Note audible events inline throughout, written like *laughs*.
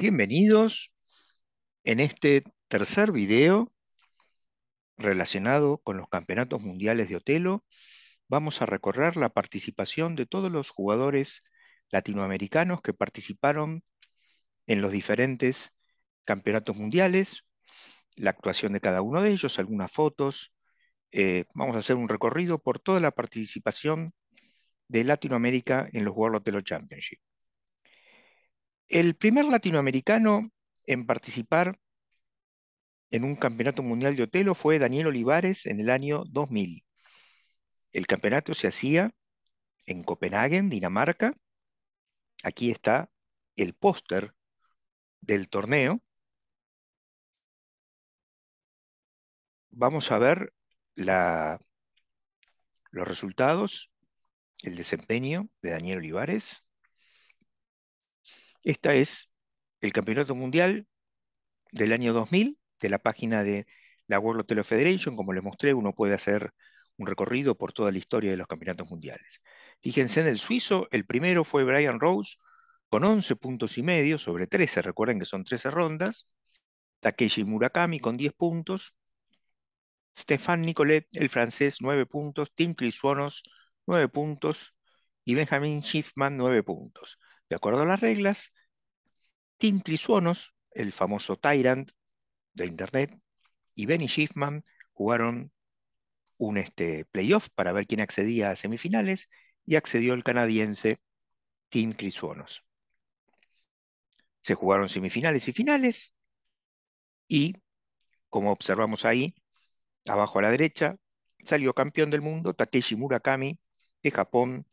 Bienvenidos en este tercer video relacionado con los campeonatos mundiales de Otelo. Vamos a recorrer la participación de todos los jugadores latinoamericanos que participaron en los diferentes campeonatos mundiales, la actuación de cada uno de ellos, algunas fotos. Eh, vamos a hacer un recorrido por toda la participación de Latinoamérica en los World Otelo Championship. El primer latinoamericano en participar en un campeonato mundial de Otelo fue Daniel Olivares en el año 2000. El campeonato se hacía en Copenhague, Dinamarca. Aquí está el póster del torneo. Vamos a ver los resultados, el desempeño de Daniel Olivares. Esta es el Campeonato Mundial del año 2000, de la página de la World Hotel Federation. Como les mostré, uno puede hacer un recorrido por toda la historia de los campeonatos mundiales. Fíjense en el suizo, el primero fue Brian Rose con 11 puntos y medio sobre 13, recuerden que son 13 rondas. Takeshi Murakami con 10 puntos. Stefan Nicolet, el francés, 9 puntos. Tim Crisuonos, 9 puntos. Y Benjamin Schiffman, 9 puntos. De acuerdo a las reglas, Tim crisuonos el famoso Tyrant de Internet, y Benny Schiffman jugaron un este, playoff para ver quién accedía a semifinales y accedió el canadiense Tim Crisuonos. Se jugaron semifinales y finales y, como observamos ahí, abajo a la derecha, salió campeón del mundo Takeshi Murakami de Japón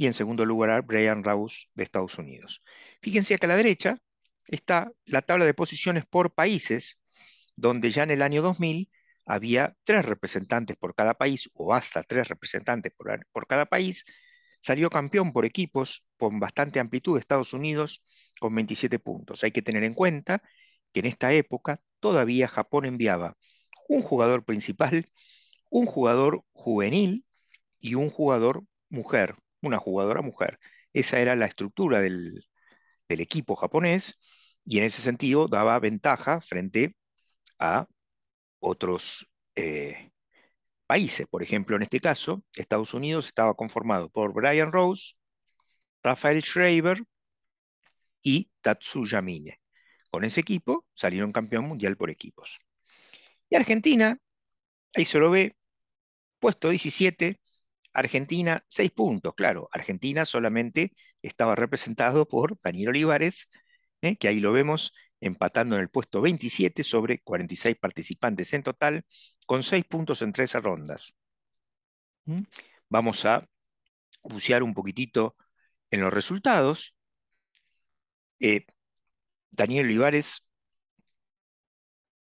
y en segundo lugar Brian Rouse de Estados Unidos. Fíjense que a la derecha está la tabla de posiciones por países, donde ya en el año 2000 había tres representantes por cada país o hasta tres representantes por, por cada país. Salió campeón por equipos con bastante amplitud de Estados Unidos con 27 puntos. Hay que tener en cuenta que en esta época todavía Japón enviaba un jugador principal, un jugador juvenil y un jugador mujer una jugadora mujer. Esa era la estructura del, equipo japonés y en ese sentido daba ventaja frente a otros eh, países. Por ejemplo, en este caso, Estados Unidos estaba conformado por Brian Rose, Rafael Schreiber y Tatsuya Mine. Con ese equipo salieron campeón mundial por equipos. Y Argentina, ahí se lo ve, puesto 17, Argentina, seis puntos, claro. Argentina solamente estaba representado por Daniel Olivares, ¿eh? que ahí lo vemos empatando en el puesto 27 sobre 46 participantes en total, con seis puntos en tres rondas. ¿Mm? Vamos a bucear un poquitito en los resultados. Eh, Daniel Olivares,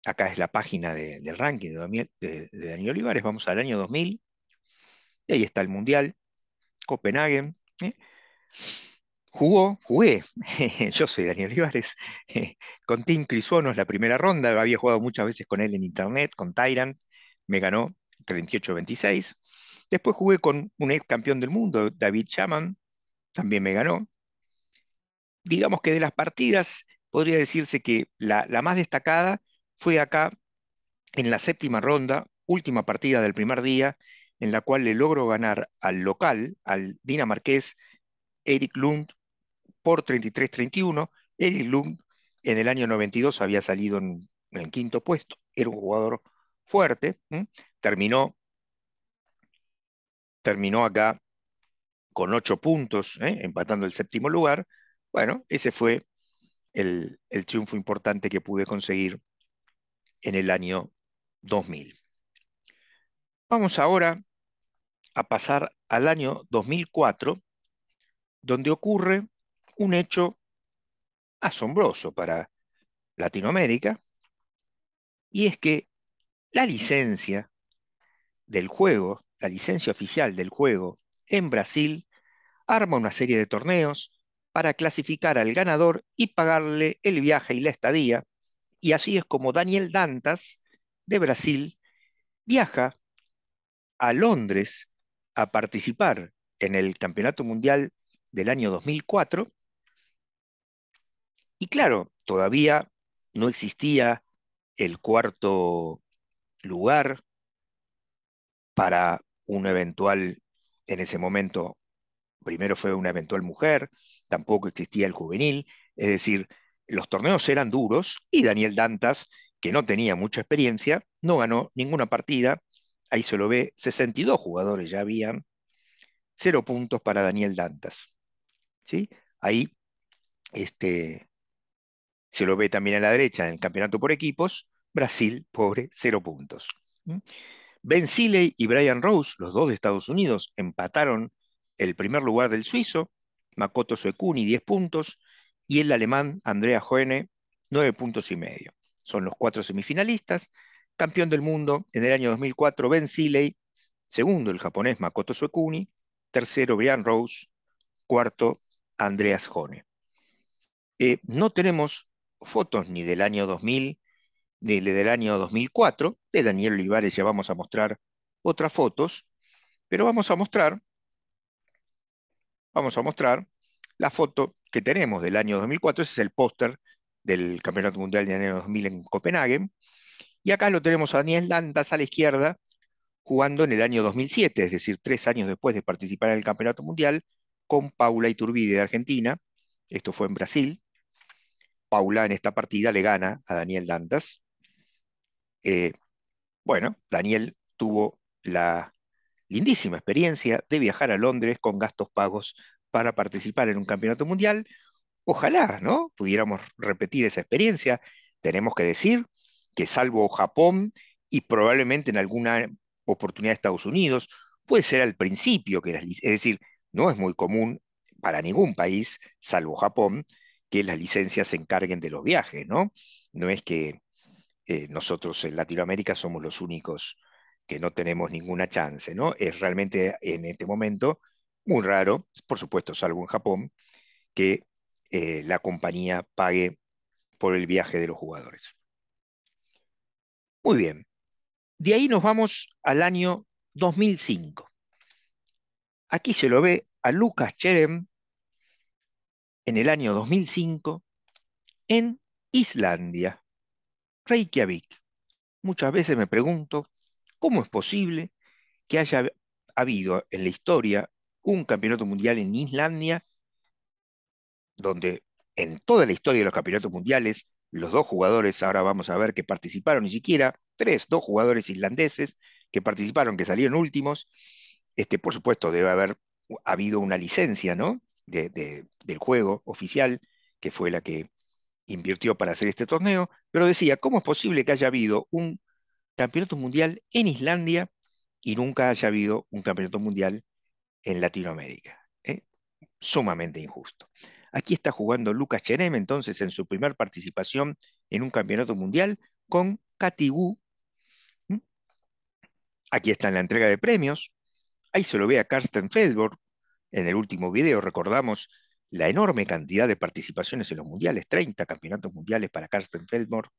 acá es la página de, del ranking de Daniel Olivares, vamos al año 2000, y ahí está el Mundial, Copenhague. ¿eh? Jugó, jugué. *laughs* Yo soy Daniel Vivares, *laughs* Con Tim Crisono es la primera ronda. Había jugado muchas veces con él en internet, con Tyrant. Me ganó 38-26. Después jugué con un ex campeón del mundo, David Chaman. También me ganó. Digamos que de las partidas, podría decirse que la, la más destacada fue acá en la séptima ronda, última partida del primer día, en la cual le logró ganar al local, al dinamarqués Eric Lund, por 33-31. Eric Lund en el año 92 había salido en, el quinto puesto, era un jugador fuerte, terminó, terminó acá con ocho puntos, ¿eh? empatando el séptimo lugar. Bueno, ese fue el, el triunfo importante que pude conseguir en el año 2000. Vamos ahora a pasar al año 2004, donde ocurre un hecho asombroso para Latinoamérica, y es que la licencia del juego, la licencia oficial del juego en Brasil, arma una serie de torneos para clasificar al ganador y pagarle el viaje y la estadía, y así es como Daniel Dantas, de Brasil, viaja a Londres a participar en el Campeonato Mundial del año 2004. Y claro, todavía no existía el cuarto lugar para un eventual, en ese momento, primero fue una eventual mujer, tampoco existía el juvenil, es decir, los torneos eran duros y Daniel Dantas, que no tenía mucha experiencia, no ganó ninguna partida ahí se lo ve, 62 jugadores ya habían, cero puntos para Daniel Dantas. ¿sí? Ahí este, se lo ve también a la derecha en el campeonato por equipos, Brasil, pobre, cero puntos. Ben Seeley y Brian Rose, los dos de Estados Unidos, empataron el primer lugar del suizo, Makoto Suekuni, 10 puntos, y el alemán Andrea Joene, 9 puntos y medio. Son los cuatro semifinalistas. Campeón del mundo en el año 2004 Ben Seeley, segundo el japonés Makoto Suekuni, tercero Brian Rose, cuarto Andreas Jone. Eh, no tenemos fotos ni del año 2000 ni del año 2004. De Daniel Olivares ya vamos a mostrar otras fotos, pero vamos a mostrar, vamos a mostrar la foto que tenemos del año 2004. Ese es el póster del Campeonato Mundial de Año 2000 en Copenhague. Y acá lo tenemos a Daniel Landas a la izquierda, jugando en el año 2007, es decir, tres años después de participar en el Campeonato Mundial, con Paula Iturbide de Argentina. Esto fue en Brasil. Paula en esta partida le gana a Daniel Landas. Eh, bueno, Daniel tuvo la lindísima experiencia de viajar a Londres con gastos pagos para participar en un campeonato mundial. Ojalá, ¿no? Pudiéramos repetir esa experiencia. Tenemos que decir que salvo Japón y probablemente en alguna oportunidad Estados Unidos, puede ser al principio, que las, es decir, no es muy común para ningún país, salvo Japón, que las licencias se encarguen de los viajes, ¿no? No es que eh, nosotros en Latinoamérica somos los únicos que no tenemos ninguna chance, ¿no? Es realmente en este momento muy raro, por supuesto, salvo en Japón, que eh, la compañía pague por el viaje de los jugadores. Muy bien. De ahí nos vamos al año 2005. Aquí se lo ve a Lucas Cherem en el año 2005 en Islandia, Reykjavik. Muchas veces me pregunto cómo es posible que haya habido en la historia un campeonato mundial en Islandia, donde en toda la historia de los campeonatos mundiales los dos jugadores, ahora vamos a ver que participaron, ni siquiera tres, dos jugadores islandeses que participaron, que salieron últimos. Este, por supuesto, debe haber habido una licencia, ¿no? De, del juego oficial, que fue la que invirtió para hacer este torneo, pero decía, ¿cómo es posible que haya habido un campeonato mundial en Islandia y nunca haya habido un campeonato mundial en Latinoamérica? ¿eh? Sumamente injusto. Aquí está jugando Lucas Cherem, entonces, en su primera participación en un campeonato mundial con Katigú. ¿Mm? Aquí está en la entrega de premios. Ahí se lo ve a Karsten Feldborg. En el último video recordamos la enorme cantidad de participaciones en los mundiales, 30 campeonatos mundiales para Karsten Feldborg.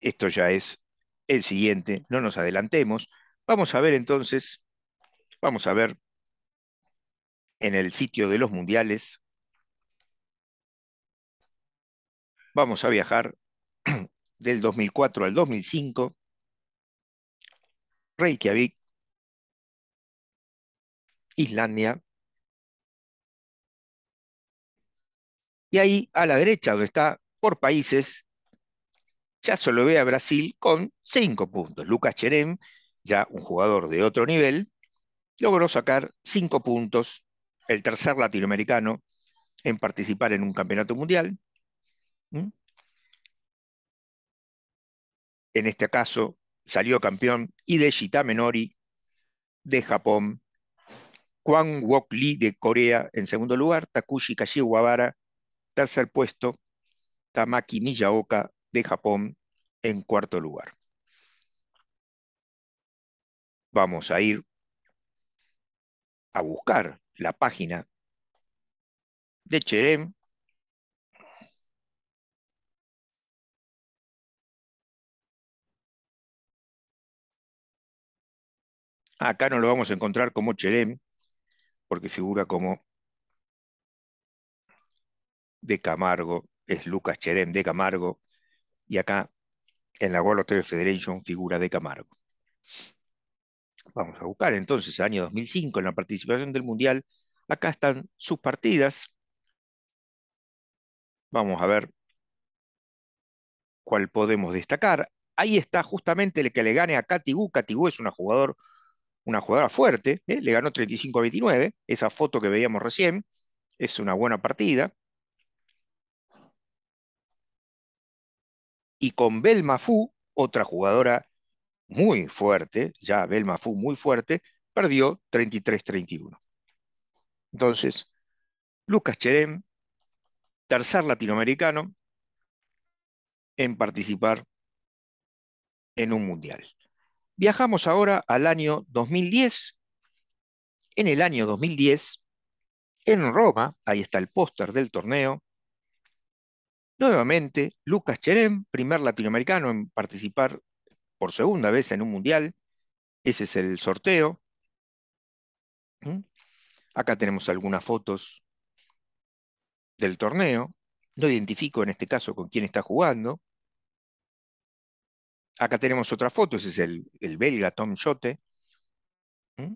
Esto ya es el siguiente, no nos adelantemos. Vamos a ver entonces, vamos a ver en el sitio de los mundiales. Vamos a viajar *clears throat* del 2004 al 2005, Reykjavik, Islandia, y ahí a la derecha, donde está por países, ya solo ve a Brasil con cinco puntos. Lucas Cherem, ya un jugador de otro nivel, logró sacar cinco puntos el tercer latinoamericano en participar en un campeonato mundial. En este caso salió campeón Hideji Menori de Japón, Kwang Wok Lee de Corea en segundo lugar, Takushi Kashiwabara tercer puesto, Tamaki Miyaoka de Japón en cuarto lugar. Vamos a ir a buscar la página de Cherem. Acá no lo vamos a encontrar como Cherem, porque figura como de Camargo, es Lucas Cherem de Camargo, y acá en la World Federation figura de Camargo. Vamos a buscar entonces, año 2005, en la participación del Mundial. Acá están sus partidas. Vamos a ver cuál podemos destacar. Ahí está justamente el que le gane a Katigú. Katigú es una, jugador, una jugadora fuerte, ¿eh? le ganó 35 a 29. Esa foto que veíamos recién es una buena partida. Y con Belma otra jugadora muy fuerte, ya Belma fue muy fuerte, perdió 33-31. Entonces, Lucas Cherem, tercer latinoamericano en participar en un mundial. Viajamos ahora al año 2010. En el año 2010, en Roma, ahí está el póster del torneo, nuevamente Lucas Cherem, primer latinoamericano en participar por segunda vez en un mundial. Ese es el sorteo. ¿Mm? Acá tenemos algunas fotos del torneo. No identifico en este caso con quién está jugando. Acá tenemos otra foto, ese es el, belga Tom Jote. ¿Mm?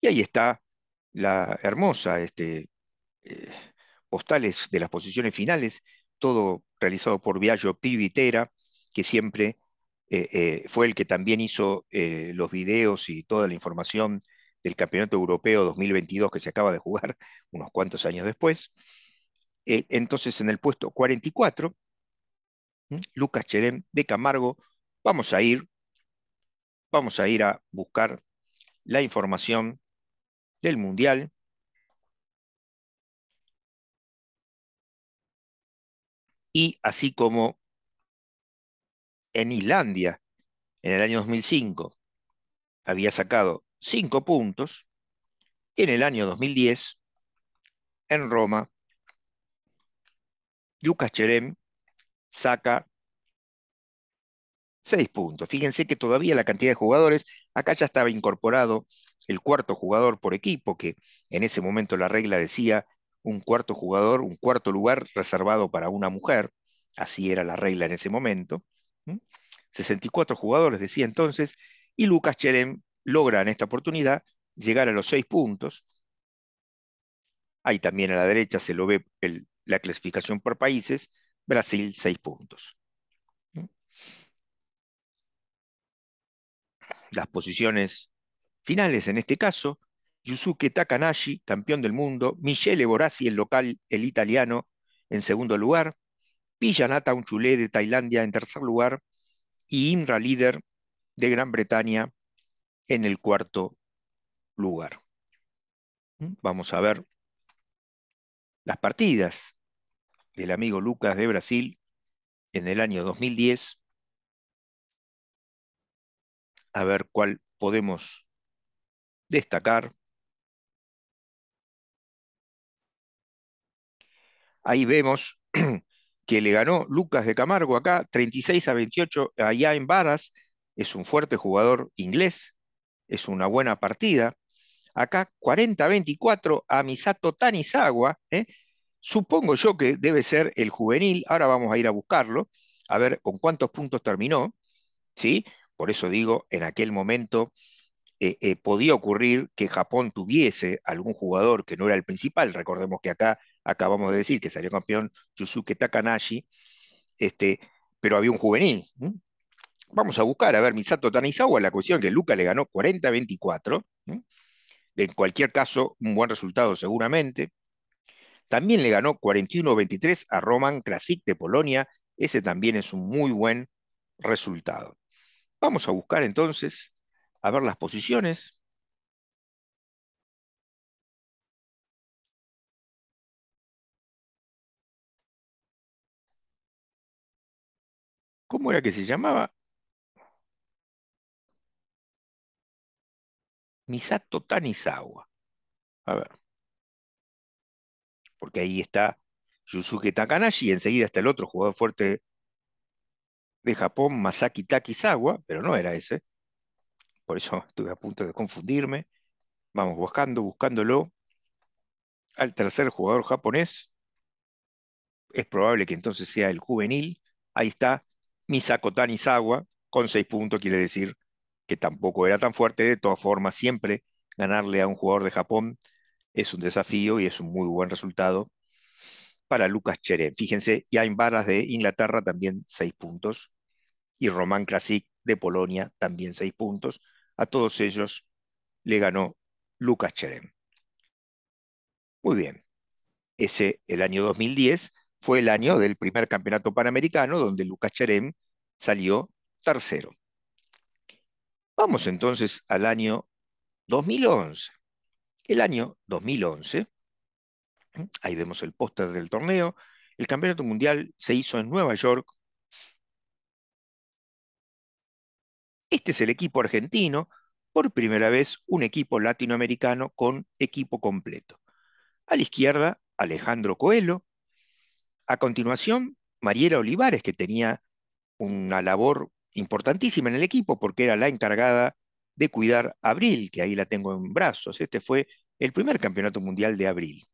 Y ahí está la hermosa este, eh, postales de las posiciones finales, todo realizado por Viaggio Pivitera, que siempre eh, eh, fue el que también hizo eh, los videos y toda la información del Campeonato Europeo 2022 que se acaba de jugar *laughs* unos cuantos años después. entonces, en el puesto 44, Lucas Cherem de Camargo, vamos a ir, vamos a ir a buscar la información del Mundial. Y así como en Islandia en el año 2005 había sacado cinco puntos en el año 2010 en Roma Lucas Cherem saca seis puntos. Fíjense que todavía la cantidad de jugadores, acá ya estaba incorporado el cuarto jugador por equipo, que en ese momento la regla decía un cuarto jugador, un cuarto lugar reservado para una mujer, así era la regla en ese momento. 64 jugadores, decía entonces, y Lucas Cherem logra en esta oportunidad llegar a los seis puntos. Ahí también a la derecha se lo ve la clasificación por países, Brasil seis puntos. Las posiciones finales en este caso, Yusuke Takanashi, campeón del mundo, Michele Borassi, el local, el italiano, en segundo lugar, Villanata Unchulé de Tailandia en tercer lugar y Imra Líder de Gran Bretaña en el cuarto lugar. Mm. Vamos a ver las partidas del amigo Lucas de Brasil en el año 2010. A ver cuál podemos destacar. Ahí vemos *clears throat* que le ganó Lucas de Camargo acá, 36 a 28 allá en Varas, es un fuerte jugador inglés, es una buena partida. Acá 40 a 24 a Misato Tanizawa, ¿eh? supongo yo que debe ser el juvenil, ahora vamos a ir a buscarlo, a ver con cuántos puntos terminó, ¿sí? Por eso digo, en aquel momento eh, eh, podía ocurrir que Japón tuviese algún jugador que no era el principal, recordemos que acá acabamos de decir, que salió campeón Yusuke Takanashi, este, pero había un juvenil. Vamos a buscar, a ver, Misato Tanizawa, la cuestión que Luca le ganó 40-24, en cualquier caso, un buen resultado seguramente. También le ganó 41-23 a Roman Krasik de Polonia, ese también es un muy buen resultado. Vamos a buscar entonces, a ver las posiciones. ¿Cómo era que se llamaba? Misato Tanizawa. A ver. Porque ahí está Yusuke Takanashi y enseguida está el otro jugador fuerte de Japón, Masaki Takizawa, pero no era ese. Por eso *laughs* estuve a punto de confundirme. Vamos buscando, buscándolo. Al tercer jugador japonés. Es probable que entonces sea el juvenil. Ahí está Misako Tanizawa con seis puntos, quiere decir que tampoco era tan fuerte. De todas formas, siempre ganarle a un jugador de Japón es un desafío y es un muy buen resultado para Lucas Cheren. Fíjense, en Baras de Inglaterra también seis puntos y Román Krasik de Polonia también seis puntos. A todos ellos le ganó Lucas Cherem. Muy bien, ese el año 2010 fue el año del primer campeonato panamericano donde Lucas Cherem salió tercero. Vamos entonces al año 2011. El año 2011, ahí vemos el póster del torneo, el campeonato mundial se hizo en Nueva York. Este es el equipo argentino, por primera vez un equipo latinoamericano con equipo completo. A la izquierda, Alejandro Coelho, a continuación, Mariela Olivares, que tenía una labor importantísima en el equipo porque era la encargada de cuidar Abril, que ahí la tengo en brazos. Este fue el primer campeonato mundial de Abril.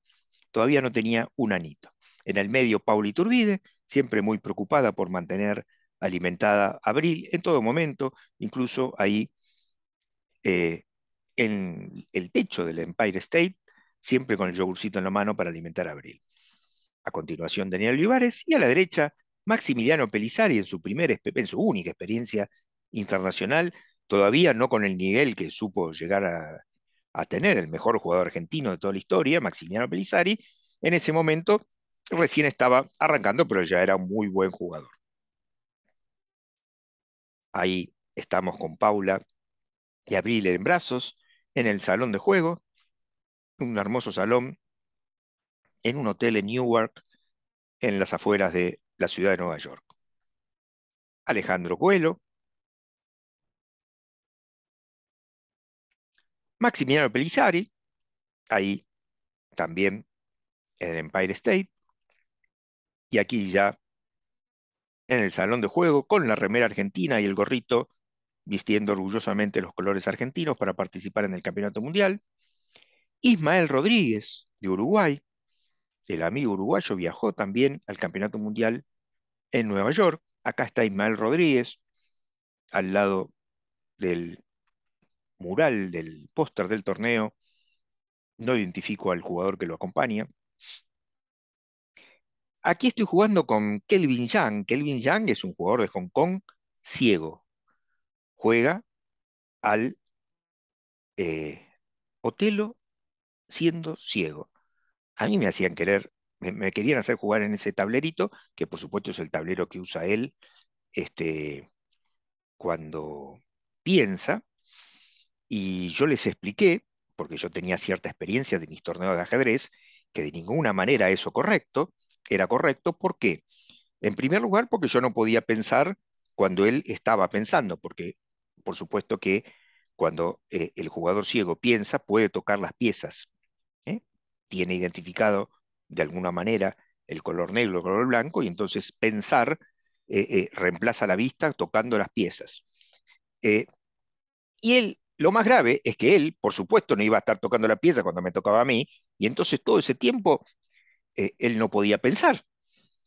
Todavía no tenía un anito. En el medio, Pauli Turbide, siempre muy preocupada por mantener alimentada Abril en todo momento, incluso ahí eh, en el techo del Empire State, siempre con el yogurcito en la mano para alimentar a Abril. A continuación, Daniel Olivares y a la derecha, Maximiliano Pelizari en su, primera, su única experiencia internacional, todavía no con el nivel que supo llegar a, a tener el mejor jugador argentino de toda la historia, Maximiliano Pelizari, en ese momento recién estaba arrancando, pero ya era un muy buen jugador. Ahí estamos con Paula y Abril en brazos, en el salón de juego, un hermoso salón en un hotel en Newark, en las afueras de la ciudad de Nueva York. Alejandro Coelho, Maximiliano Pelizari, ahí también en el Empire State, y aquí ya en el salón de juego con la remera argentina y el gorrito, vistiendo orgullosamente los colores argentinos para participar en el Campeonato Mundial. Ismael Rodríguez, de Uruguay, el amigo uruguayo, viajó también al Campeonato Mundial en Nueva York. Acá está Ismael Rodríguez, al lado del mural, del póster del torneo. No identifico al jugador que lo acompaña. Aquí estoy jugando con Kelvin Yang. Kelvin Yang es un jugador de Hong Kong ciego. Juega al eh, Otelo siendo ciego a mí me hacían querer, me, querían hacer jugar en ese tablerito, que por supuesto es el tablero que usa él este, cuando piensa, y yo les expliqué, porque yo tenía cierta experiencia de mis torneos de ajedrez, que de ninguna manera eso correcto, era correcto, ¿por qué? En primer lugar, porque yo no podía pensar cuando él estaba pensando, porque por supuesto que cuando eh, el jugador ciego piensa puede tocar las piezas, tiene identificado de alguna manera el color negro, el color blanco, y entonces pensar eh, eh, reemplaza la vista tocando las piezas. Eh, y él, lo más grave es que él, por supuesto, no iba a estar tocando la pieza cuando me tocaba a mí, y entonces todo ese tiempo él no podía pensar.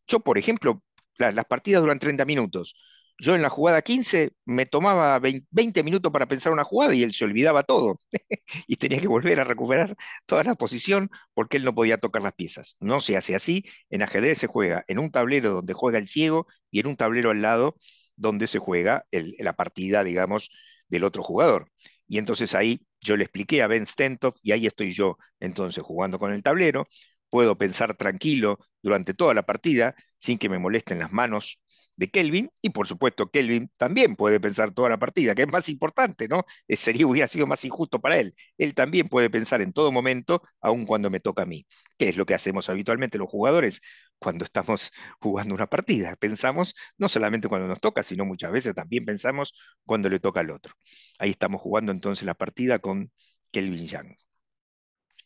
Yo, por ejemplo, las partidas duran 30 minutos yo en la jugada 15 me tomaba 20 minutos para pensar una jugada y él se olvidaba todo. *laughs* y tenía que volver a recuperar toda la posición porque él no podía tocar las piezas. No se hace así. En ajedrez se juega en un tablero donde juega el ciego y en un tablero al lado donde se juega la partida, digamos, del otro jugador. Y entonces ahí yo le expliqué a Ben Stentov y ahí estoy yo entonces jugando con el tablero. Puedo pensar tranquilo durante toda la partida sin que me molesten las manos de Kelvin, y por supuesto Kelvin también puede pensar toda la partida, que es más importante, ¿no? *laughs* Sería, hubiera sido más injusto para él. Él también puede pensar en todo momento, aun cuando me toca a mí, que es lo que hacemos habitualmente los jugadores cuando estamos *laughs* jugando una partida. Pensamos no solamente cuando nos toca, sino muchas veces también pensamos cuando le toca al otro. Ahí estamos jugando entonces la partida con Kelvin Yang,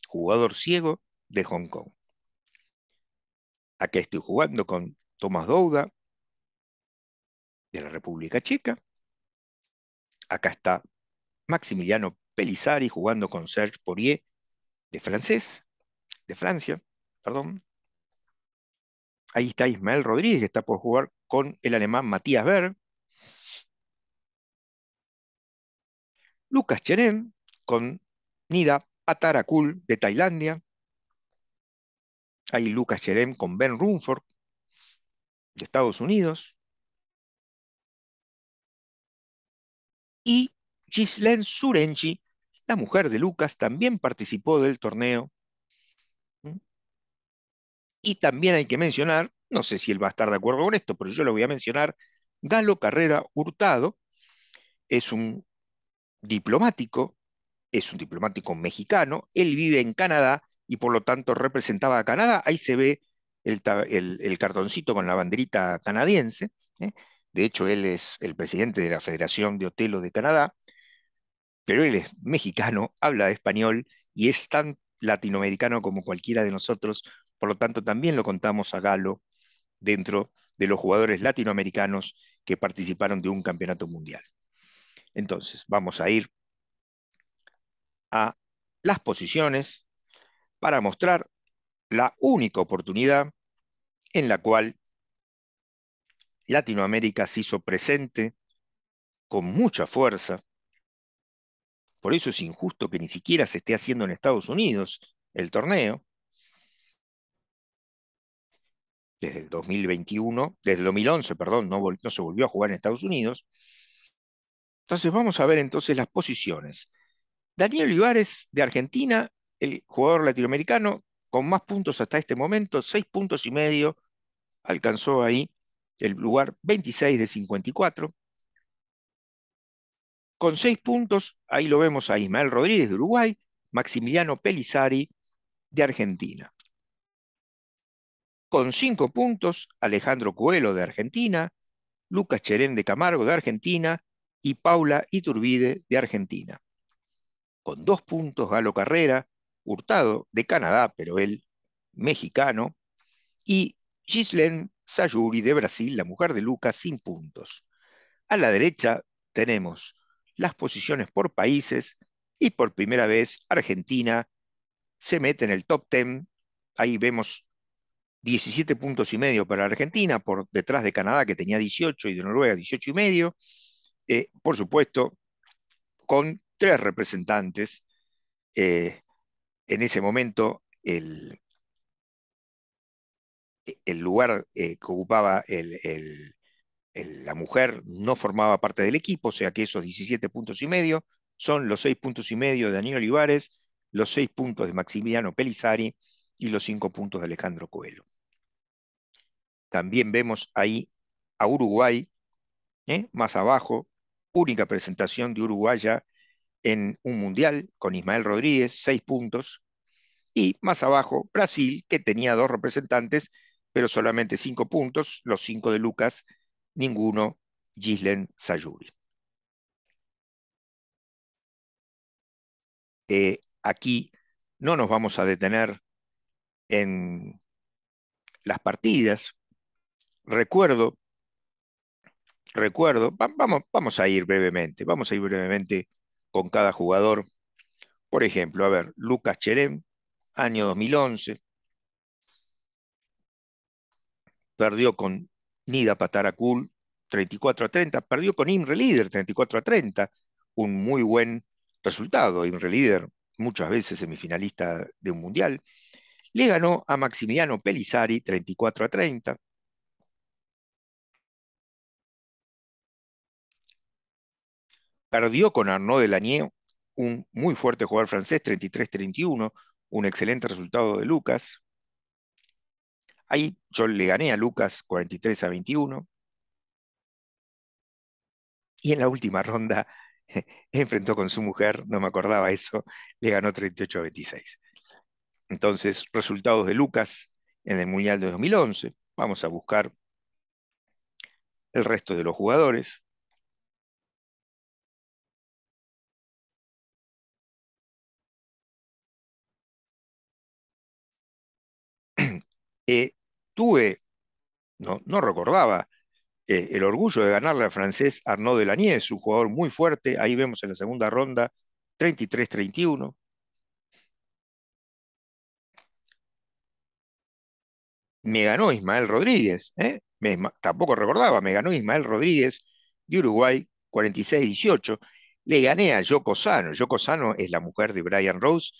jugador ciego de Hong Kong. Aquí estoy jugando con Tomás Douda, de la República Checa. Acá está Maximiliano Pelizari jugando con Serge Poirier de francés, de Francia, perdón. Ahí está Ismael Rodríguez, que está por jugar con el alemán Matías Berg. Lucas Cherem con Nida Atarakul. de Tailandia. Ahí Lucas Cherem con Ben Rumford de Estados Unidos. y Ghislaine Surenchi, la mujer de Lucas, también participó del torneo. ¿Mm? Y también hay que mencionar, no sé si él va a estar de acuerdo con esto, pero yo lo voy a mencionar, Galo Carrera Hurtado es un diplomático, es un diplomático mexicano, él vive en Canadá y por lo tanto representaba a Canadá, ahí se ve el, cartoncito con la banderita canadiense, ¿eh? De hecho, él es el presidente de la Federación de Hotelos de Canadá, pero él es mexicano, habla español y es tan latinoamericano como cualquiera de nosotros, por lo tanto también lo contamos a Galo dentro de los jugadores latinoamericanos que participaron de un campeonato mundial. Entonces, vamos a ir a las posiciones para mostrar la única oportunidad en la cual Latinoamérica se hizo presente con mucha fuerza. Por eso es injusto que ni siquiera se esté haciendo en Estados Unidos el torneo. Desde el 2021, desde el 2011, perdón, no, no se volvió a jugar en Estados Unidos. Entonces vamos a ver entonces las posiciones. Daniel Olivares de Argentina, el jugador latinoamericano con más puntos hasta este momento, seis puntos y medio, alcanzó ahí el lugar 26 de 54. Con seis puntos, ahí lo vemos a Ismael Rodríguez de Uruguay, Maximiliano Pelizari de Argentina. Con cinco puntos, Alejandro Coelho de Argentina, Lucas Cherén de Camargo de Argentina y Paula Iturbide de Argentina. Con dos puntos, Galo Carrera, Hurtado de Canadá, pero él mexicano, y Gislen Sayuri de Brasil, la mujer de Lucas, sin puntos. A la derecha tenemos las posiciones por países y por primera vez Argentina se mete en el top 10. Ahí vemos 17 puntos y medio para Argentina, por detrás de Canadá que tenía 18 y de Noruega 18 y medio. Eh, por supuesto, con tres representantes. Eh, en ese momento, el e, el lugar eh, que ocupaba la mujer no formaba parte del equipo, o sea que esos 17 puntos y medio son los 6 puntos y medio de Daniel Olivares, los 6 puntos de Maximiliano Pelizari y los 5 puntos de Alejandro Coelho. También vemos ahí a Uruguay, ¿eh? más abajo, única presentación de Uruguaya en un mundial con Ismael Rodríguez, 6 puntos, y más abajo Brasil, que tenía dos representantes pero solamente cinco puntos, los cinco de Lucas, ninguno Gislen Sayuri. Eh, aquí no nos vamos a detener en las partidas. Recuerdo, recuerdo, vamos, vamos a ir brevemente, vamos a ir brevemente con cada jugador. Por ejemplo, a ver, Lucas Cherem, año 2011, perdió con Nida Patarakul 34 a 30, perdió con Imre Líder 34 a 30, un muy buen resultado. Imre Líder, muchas veces semifinalista de un mundial, le ganó a Maximiliano pelisari 34 a 30. Perdió con Arnaud Delanier, un muy fuerte jugador francés, 33-31, un excelente resultado de Lucas. Ahí yo le gané a Lucas 43 a 21. Y en la última ronda *laughs* enfrentó con su mujer, no me acordaba eso, le ganó 38 a 26. Entonces, resultados de Lucas en el Mundial de 2011. Vamos a buscar el resto de los jugadores. *clears throat* Eh, tuve, no, no recordaba, eh, el orgullo de ganarle al francés Arnaud Delanier, un jugador muy fuerte, ahí vemos en la segunda ronda, 33-31. Me ganó Ismael Rodríguez, ¿eh? tampoco recordaba, me ganó Ismael Rodríguez de Uruguay, 46-18. Le gané a Yoko Sano. Yoko Sano es la mujer de Brian Rose.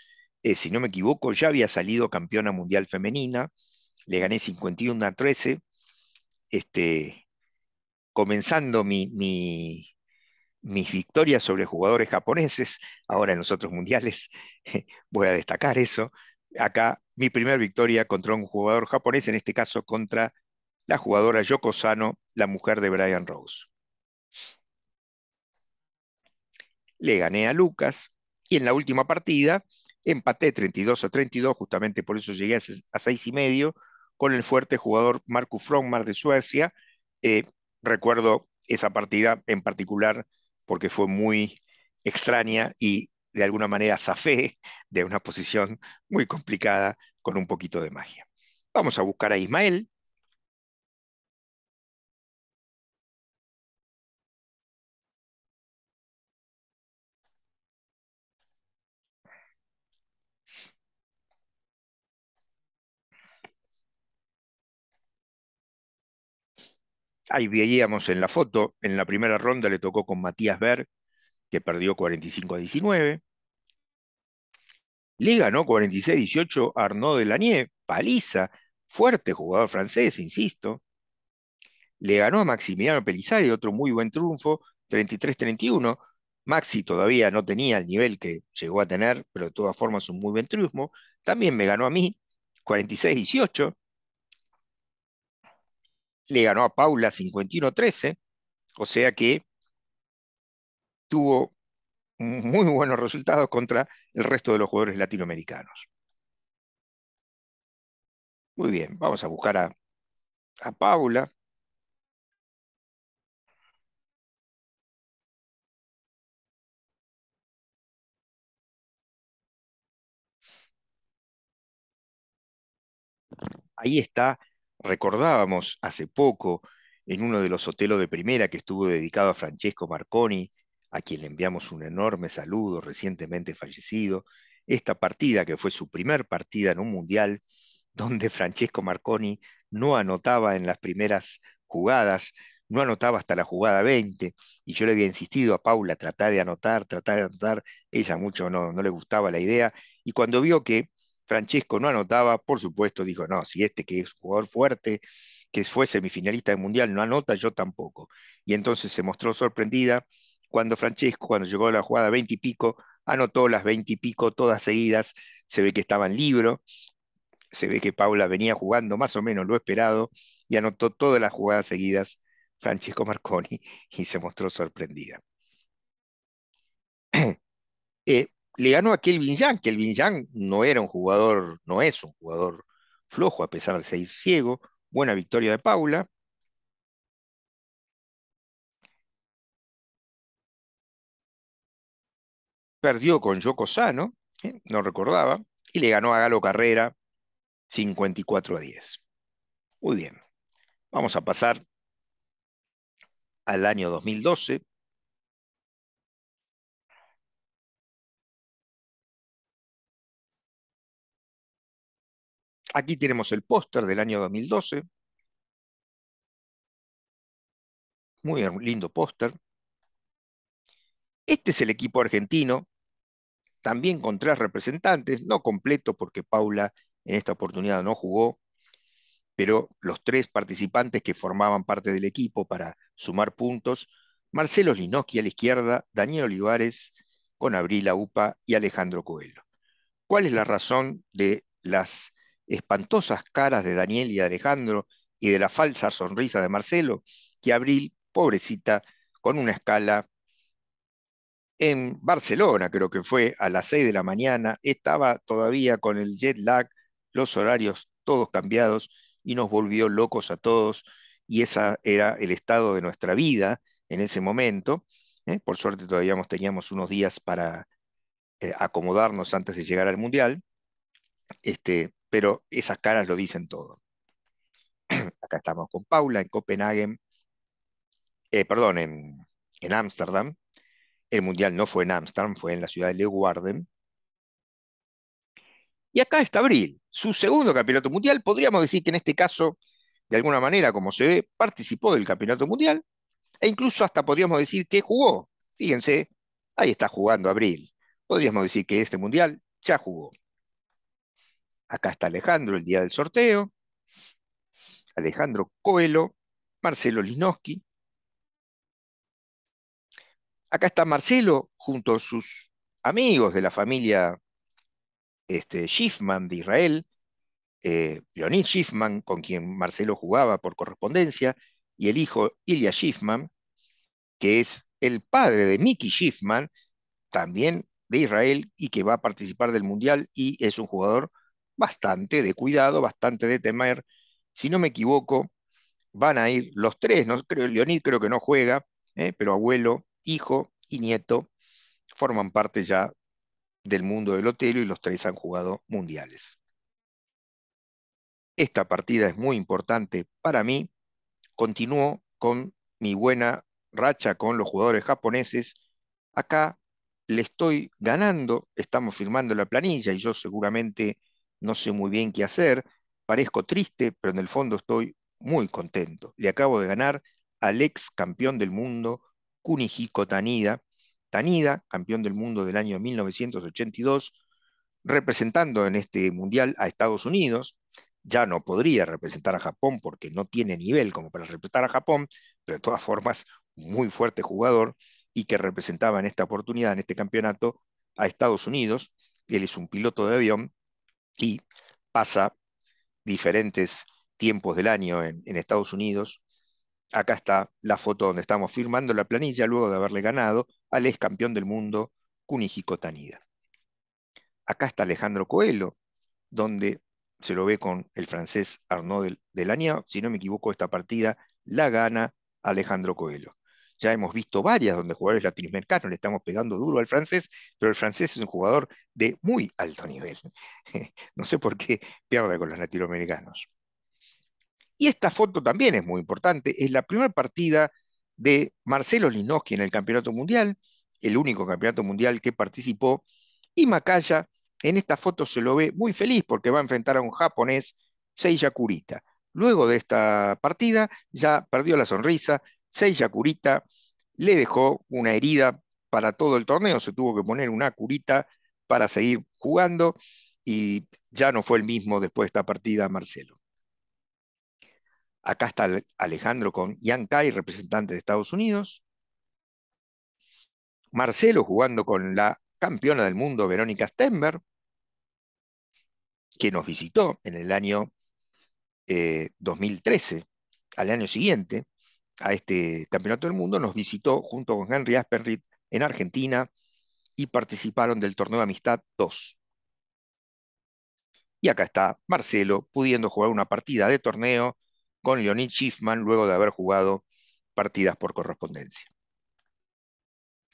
Eh, si no me equivoco, ya había salido campeona mundial femenina le gané 51 a 13. Este, comenzando mi, mis victorias sobre jugadores japoneses, ahora en los otros mundiales, *laughs* voy a destacar eso. Acá mi primera victoria contra un jugador japonés, en este caso contra la jugadora Yoko la mujer de Brian Rose. Le gané a Lucas y en la última partida Empaté 32 a 32, justamente por eso llegué a 6 y medio, con el fuerte jugador Marcus Frommar de Suecia. Eh, recuerdo esa partida en particular porque fue muy extraña y de alguna manera zafé de una posición muy complicada con un poquito de magia. Vamos a buscar a Ismael, Ahí veíamos en la foto, en la primera ronda le tocó con Matías Berg, que perdió 45 a 19. Le ganó 46 18 a Arnaud Delanier, paliza, fuerte jugador francés, insisto. Le ganó a Maximiliano Pelizari, otro muy buen triunfo, 33-31. Maxi todavía no tenía el nivel que llegó a tener, pero de todas formas un muy buen triunfo. También me ganó a mí, 46-18 le ganó a Paula 51-13, o sea que tuvo muy buenos resultados contra el resto de los jugadores latinoamericanos. Muy bien, vamos a buscar a, a Paula. Ahí está Recordábamos hace poco, en uno de los hotelos de primera que estuvo dedicado a Francesco Marconi, a quien le enviamos un enorme saludo recientemente fallecido, esta partida que fue su primer partida en un mundial, donde Francesco Marconi no anotaba en las primeras jugadas, no anotaba hasta la jugada 20, y yo le había insistido a Paula, tratar de anotar, tratar de anotar, ella mucho no le gustaba la idea, y cuando vio que Francesco no anotaba, por supuesto dijo, no, si este que es jugador fuerte, que fue semifinalista del Mundial, no anota, yo tampoco. Y entonces se mostró sorprendida cuando Francesco, cuando llegó a la jugada 20 y pico, anotó las 20 y pico todas seguidas, se ve que estaba en libro, se ve que Paula venía jugando más o menos lo esperado y anotó todas las jugadas seguidas Francesco Marconi *laughs* y se mostró sorprendida. *clears throat* Eh, le ganó a Kelvin Yang. Kelvin Yang no era un jugador, no es un jugador flojo, a pesar de ser ciego. Buena victoria de Paula. Perdió con Yoko Sano, ¿eh? no recordaba, y le ganó a Galo Carrera 54 a 10. Muy bien. Vamos a pasar al año 2012. Aquí tenemos el póster del año 2012. Muy lindo póster. Este es el equipo argentino, también con tres representantes, no completo porque Paula en esta oportunidad no jugó, pero los tres participantes que formaban parte del equipo para sumar puntos, Marcelo Linoski a la izquierda, Daniel Olivares con Abril Upa y Alejandro Coelho. ¿Cuál es la razón de las espantosas caras de Daniel y Alejandro y de la falsa sonrisa de Marcelo, que Abril, pobrecita, con una escala en Barcelona, creo que fue, a las 6 de la mañana, estaba todavía con el jet lag, los horarios todos cambiados y nos volvió locos a todos y ese era el estado de nuestra vida en ese momento. ¿eh? Por suerte todavía teníamos unos días para eh, acomodarnos antes de llegar al Mundial. Este, pero esas caras lo dicen todo. *clears throat* Acá estamos con Paula en Copenhague, eh, perdón, en, en Ámsterdam. El mundial no fue en Ámsterdam, fue en la ciudad de Leeuwarden. Y acá está Abril, su segundo campeonato mundial. Podríamos decir que en este caso, de alguna manera, como se ve, participó del campeonato mundial e incluso hasta podríamos decir que jugó. Fíjense, ahí está jugando Abril. Podríamos decir que este mundial ya jugó. Acá está Alejandro el día del sorteo. Alejandro Coelho, Marcelo Linoski. Acá está Marcelo junto a sus amigos de la familia este, Schiffman de Israel, eh, Leonid Schiffman, con quien Marcelo jugaba por correspondencia, y el hijo Ilya Schiffman, que es el padre de Mickey Schiffman, también de Israel, y que va a participar del Mundial y es un jugador bastante de cuidado, bastante de temer. Si no me equivoco, van a ir los tres, no, creo, Leonid creo que no juega, ¿eh? pero abuelo, hijo y nieto forman parte ya del mundo del hotel y los tres han jugado mundiales. Esta partida es muy importante para mí. Continúo con mi buena racha con los jugadores japoneses. Acá le estoy ganando, estamos firmando la planilla y yo seguramente no sé muy bien qué hacer, parezco triste, pero en el fondo estoy muy contento. Le acabo de ganar al ex campeón del mundo, Kunihiko Tanida. Tanida, campeón del mundo del año 1982, representando en este mundial a Estados Unidos. Ya no podría representar a Japón porque no tiene nivel como para representar a Japón, pero de todas formas, muy fuerte jugador y que representaba en esta oportunidad, en este campeonato, a Estados Unidos. Él es un piloto de avión y pasa diferentes tiempos del año en, Estados Unidos. Acá está la foto donde estamos firmando la planilla luego de haberle ganado al ex campeón del mundo Kunihiko Tanida. Acá está Alejandro Coelho, donde se lo ve con el francés Arnaud Delania. Si no me equivoco, esta partida la gana Alejandro Coelho. Ya hemos visto varias donde jugadores latinoamericanos le estamos pegando duro al francés, pero el francés es un jugador de muy alto nivel. *laughs* No sé por qué pierde con los latinoamericanos. Y esta foto también es muy importante. Es la primera partida de Marcelo Linoski en el Campeonato Mundial, el único Campeonato Mundial que participó. Y Macaya en esta foto se lo ve muy feliz porque va a enfrentar a un japonés, Seiya Kurita. Luego de esta partida ya perdió la sonrisa, seis curita, le dejó una herida para todo el torneo, se tuvo que poner una curita para seguir jugando y ya no fue el mismo después de esta partida Marcelo. Acá está Alejandro con Ian Kai, representante de Estados Unidos. Marcelo jugando con la campeona del mundo Verónica Stenberg, que nos visitó en el año 2013, eh, al año siguiente, a este Campeonato del Mundo, nos visitó junto con Henry Aspenrit en Argentina y participaron del torneo de Amistad 2. Y acá está Marcelo pudiendo jugar una partida de torneo con Leonid Schiffman luego de haber jugado partidas por correspondencia.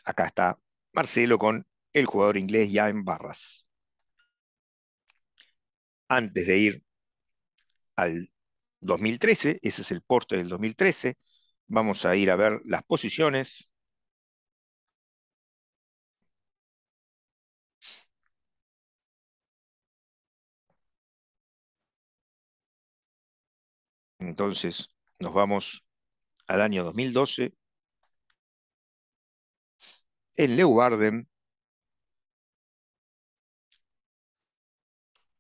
Acá está Marcelo con el jugador inglés ya en barras. Antes de ir al 2013, ese es el porte del 2013, Vamos a ir a ver las posiciones. Entonces, nos vamos al año 2012. En Leuwarden,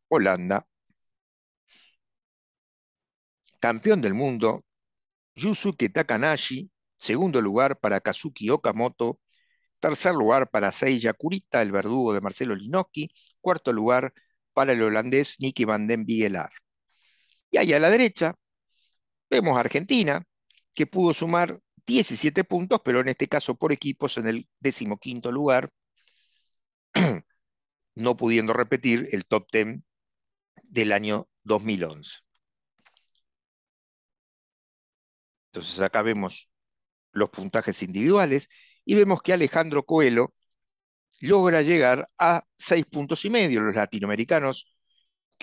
Holanda, campeón del mundo Yusuke Takanashi, segundo lugar para Kazuki Okamoto, tercer lugar para Seiya Kurita, el verdugo de Marcelo Linoki, cuarto lugar para el holandés Nicky van den Bielar. Y ahí a la derecha vemos a Argentina, que pudo sumar 17 puntos, pero en este caso por equipos en el decimoquinto lugar, *clears throat* no pudiendo repetir el top ten del año 2011. Entonces acá vemos los puntajes individuales y vemos que Alejandro Coelho logra llegar a seis puntos y medio. Los latinoamericanos,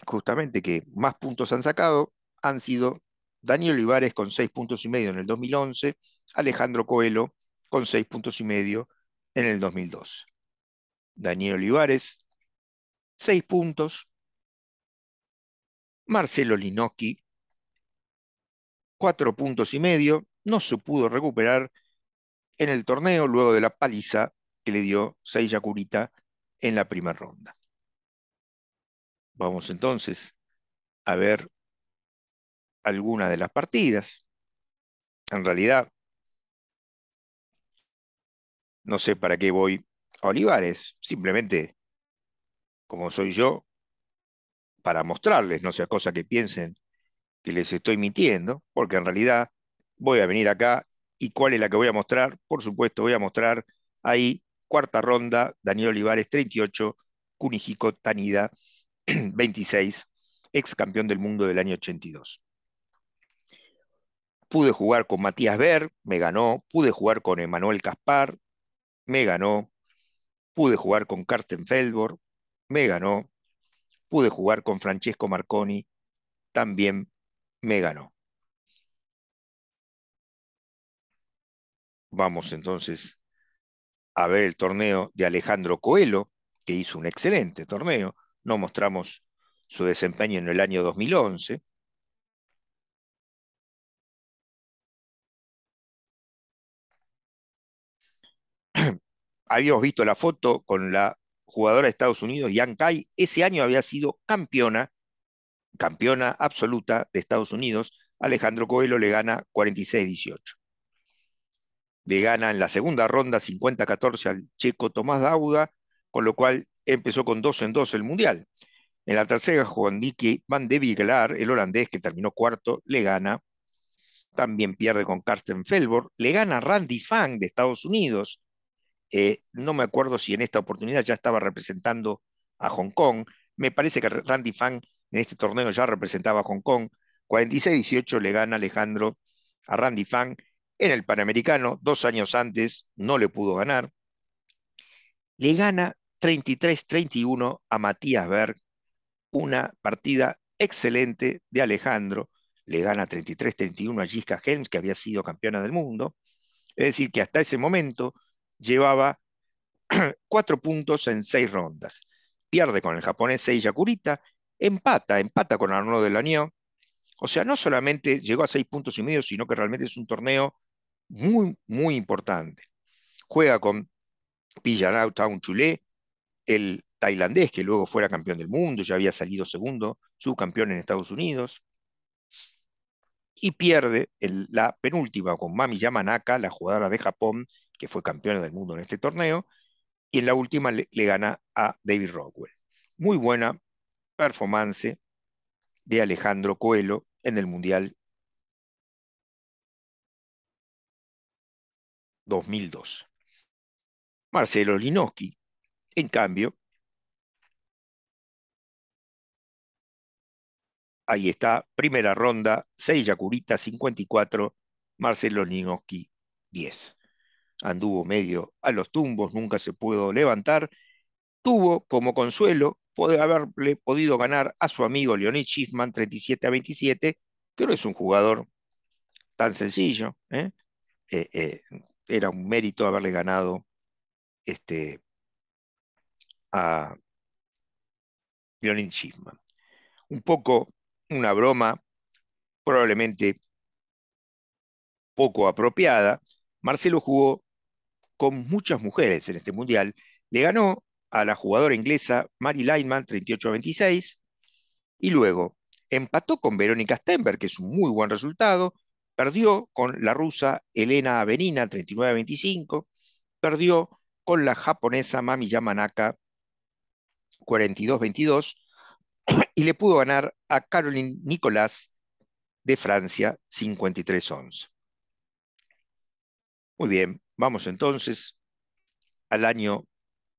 justamente que más puntos han sacado, han sido Daniel Olivares con seis puntos y medio en el 2011, Alejandro Coelho con seis puntos y medio en el 2012. Daniel Olivares, seis puntos. Marcelo Linocchi, cuatro puntos y medio, no se pudo recuperar en el torneo luego de la paliza que le dio Seiya Kurita en la primera ronda. Vamos entonces a ver algunas de las partidas. En realidad, no sé para qué voy a Olivares, simplemente como soy yo, para mostrarles, no sea cosa que piensen que les estoy mintiendo, porque en realidad voy a venir acá y cuál es la que voy a mostrar. Por supuesto, voy a mostrar ahí, cuarta ronda, Daniel Olivares 38, Kunihiko Tanida 26, *clears throat* ex campeón del mundo del año 82. Pude jugar con Matías Ver, me ganó. Pude jugar con Emanuel Caspar, me ganó. Pude jugar con Carsten Feldborg, me ganó. Pude jugar con Francesco Marconi, también me ganó. Vamos entonces a ver el torneo de Alejandro Coelho, que hizo un excelente torneo. No mostramos su desempeño en el año 2011. *clears throat* Habíamos visto la foto con la jugadora de Estados Unidos, Yan Kai. Ese año había sido campeona campeona absoluta de Estados Unidos, Alejandro Coelho le gana 46-18. Le gana en la segunda ronda 50-14 al checo Tomás Dauda, con lo cual empezó con 2 en 2 el Mundial. En la tercera, Juan Dicky Van de Viglar, el holandés que terminó cuarto, le gana. También pierde con Carsten Felbor. Le gana Randy Fang de Estados Unidos. Eh, no me acuerdo si en esta oportunidad ya estaba representando a Hong Kong. Me parece que Randy Fang en este torneo ya representaba a Hong Kong. 46-18 le gana Alejandro a Randy Fang en el Panamericano. Dos años antes no le pudo ganar. Le gana 33-31 a Matías Berg. Una partida excelente de Alejandro. Le gana 33-31 a Jiska Helms, que había sido campeona del mundo. Es decir, que hasta ese momento llevaba *clears throat* cuatro puntos en seis rondas. Pierde con el japonés Seiya Kurita empata, empata con Arnaud Delanió. O sea, no solamente llegó a seis puntos y medio, sino que realmente es un torneo muy, muy importante. Juega con Pijanau Town Chulé, el tailandés que luego fuera campeón del mundo, ya había salido segundo, subcampeón en Estados Unidos. Y pierde la penúltima con Mami Yamanaka, la jugadora de Japón, que fue campeona del mundo en este torneo. Y en la última le, le gana a David Rockwell. Muy buena performance de Alejandro Coelho en el Mundial 2002. Marcelo Linowski, en cambio, ahí está, primera ronda, 6 yacurita 54, Marcelo Linowski 10. Anduvo medio a los tumbos, nunca se pudo levantar. Tuvo como consuelo haberle podido ganar a su amigo Leonid Schiffman 37 a 27, que no es un jugador tan sencillo. ¿eh? Eh, eh, era un mérito haberle ganado este, a Leonid Schiffman. Un poco una broma, probablemente poco apropiada. Marcelo jugó con muchas mujeres en este mundial. Le ganó a la jugadora inglesa Mary Lightman, 38-26, y luego empató con Verónica Stenberg, que es un muy buen resultado, perdió con la rusa Elena Avenina, 39-25, perdió con la japonesa Mami Yamanaka, 42-22, y le pudo ganar a Caroline Nicolás de Francia, 53-11. Muy bien, vamos entonces al año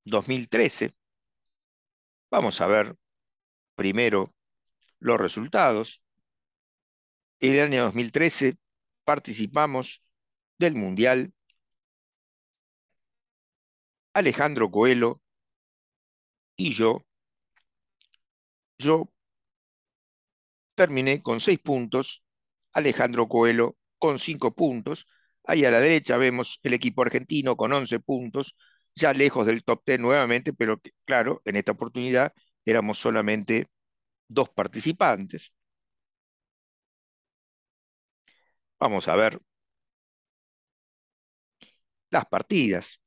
2013. Vamos a ver primero los resultados. el año 2013 participamos del Mundial. Alejandro Coelho y yo, yo terminé con seis puntos, Alejandro Coelho con cinco puntos. Ahí a la derecha vemos el equipo argentino con 11 puntos, ya lejos del top 10 nuevamente, pero claro, en esta oportunidad éramos solamente dos participantes. Vamos a ver las partidas.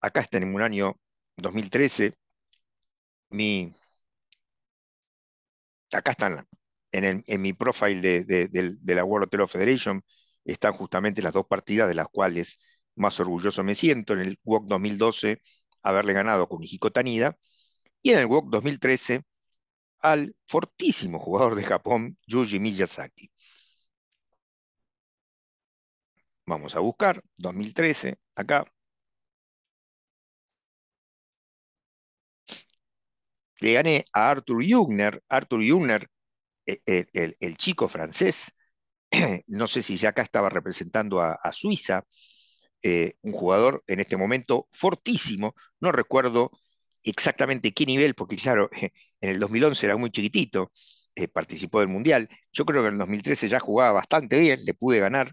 Acá está en un año 2013 mi acá están, en, mi profile de, la World Hotel Federation, están justamente las dos partidas de las cuales más orgulloso me siento, en el WOC 2012, haberle ganado con Hijiko Tanida, y en el WOC 2013 al fortísimo jugador de Japón, Yuji Miyazaki. Vamos a buscar, 2013, acá, le gané a Arthur Jungner. Arthur Jungner, e, e, el, chico francés, *clears throat* no sé si ya acá estaba representando a, Suiza, eh, un jugador en este momento fortísimo, no recuerdo exactamente qué nivel, porque claro, *laughs* en el 2011 era muy chiquitito, eh, participó del Mundial, yo creo que en el 2013 ya jugaba bastante bien, le pude ganar,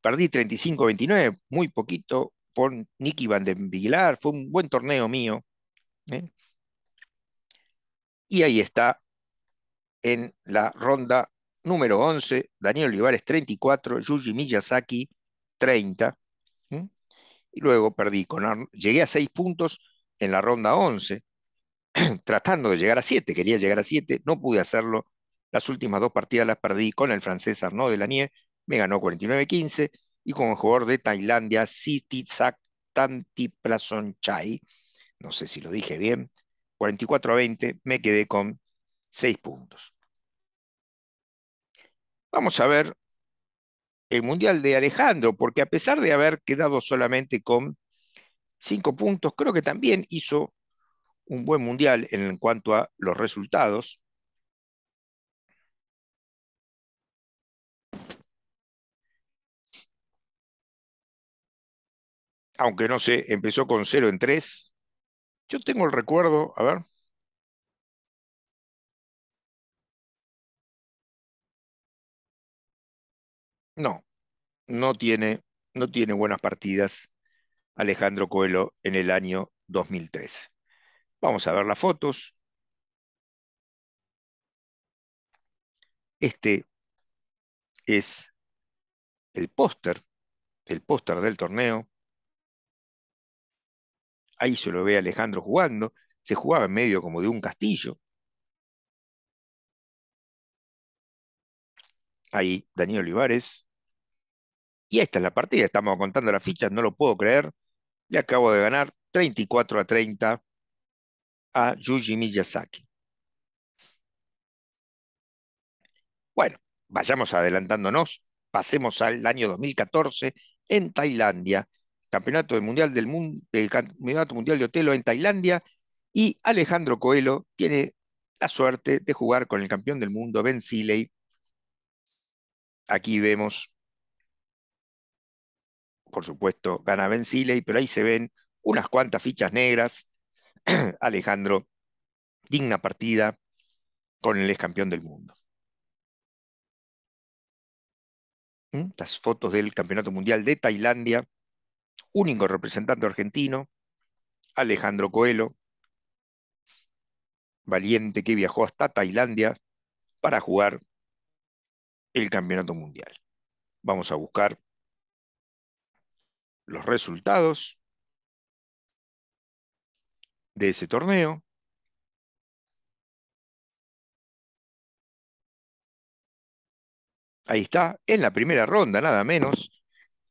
perdí 35-29, muy poquito, por Nicky Van den Vigilar, fue un buen torneo mío, ¿eh? Y ahí está, en la ronda número 11, Daniel Olivares 34, Yuji Miyazaki 30. Y luego perdí con llegué a 6 puntos en la ronda 11, *clears throat* tratando de llegar a 7, quería llegar a 7, no pude hacerlo. Las últimas dos partidas las perdí con el francés Arnaud Delanier, me ganó 49-15, y con el jugador de Tailandia, Sitisak Plasonchai, no sé si lo dije bien, 44 a 20, me quedé con 6 puntos. Vamos a ver el Mundial de Alejandro, porque a pesar de haber quedado solamente con 5 puntos, creo que también hizo un buen Mundial en cuanto a los resultados. Aunque no sé, empezó con 0 en 3, yo tengo el recuerdo, a ver. No, no tiene, no tiene buenas partidas Alejandro Coelho en el año 2003. Vamos a ver las fotos. Este es el póster, el póster del torneo. Ahí se lo ve Alejandro jugando. Se jugaba en medio como de un castillo. Ahí Daniel Olivares. Y esta es la partida. Estamos contando las fichas, no lo puedo creer. Le acabo de ganar 34 a 30 a Yuji Miyazaki. Bueno, vayamos adelantándonos. Pasemos al año 2014 en Tailandia campeonato mundial del campeonato mundial de Otelo en Tailandia y Alejandro Coelho tiene la suerte de jugar con el campeón del mundo Ben Siley. Aquí vemos, por supuesto, gana Ben siley pero ahí se ven unas cuantas fichas negras. *clears throat* Alejandro, digna partida con el ex campeón del mundo. ¿Mm? Las fotos del Campeonato Mundial de Tailandia único representante argentino, Alejandro Coelho, valiente que viajó hasta Tailandia para jugar el campeonato mundial. Vamos a buscar los resultados de ese torneo. Ahí está, en la primera ronda nada menos,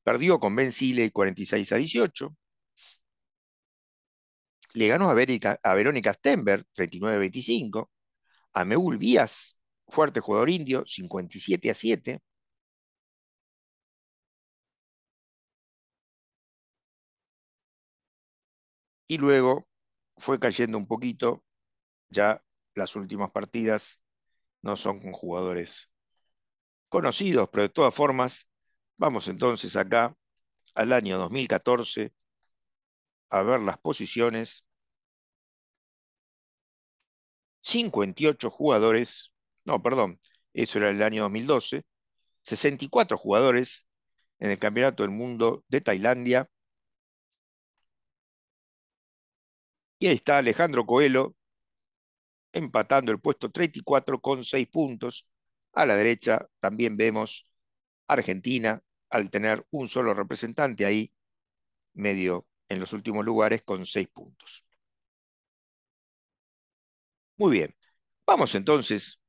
Perdió con Ben Siley 46 a 18. Le ganó a, a Verónica Stenberg 39 a 25. A Meul Vías, fuerte jugador indio, 57 a 7. Y luego fue cayendo un poquito, ya las últimas partidas no son con jugadores conocidos, pero de todas formas Vamos entonces acá al año 2014 a ver las posiciones. 58 jugadores, no, perdón, eso era el año 2012, 64 jugadores en el Campeonato del Mundo de Tailandia. Y ahí está Alejandro Coelho empatando el puesto 34 con 6 puntos. A la derecha también vemos Argentina, al tener un solo representante ahí, medio en los últimos lugares con seis puntos. Muy bien, vamos entonces